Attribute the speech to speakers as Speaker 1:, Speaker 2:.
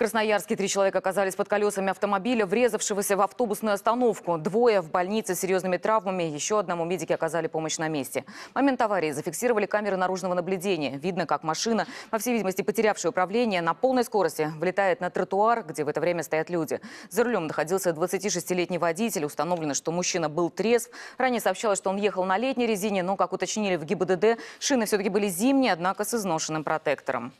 Speaker 1: Красноярске три человека оказались под колесами автомобиля, врезавшегося в автобусную остановку. Двое в больнице с серьезными травмами. Еще одному медики оказали помощь на месте. Момент аварии зафиксировали камеры наружного наблюдения. Видно, как машина, по всей видимости, потерявшая управление, на полной скорости влетает на тротуар, где в это время стоят люди. За рулем находился 26-летний водитель. Установлено, что мужчина был трезв. Ранее сообщалось, что он ехал на летней резине, но, как уточнили в ГИБДД, шины все-таки были зимние, однако с изношенным протектором.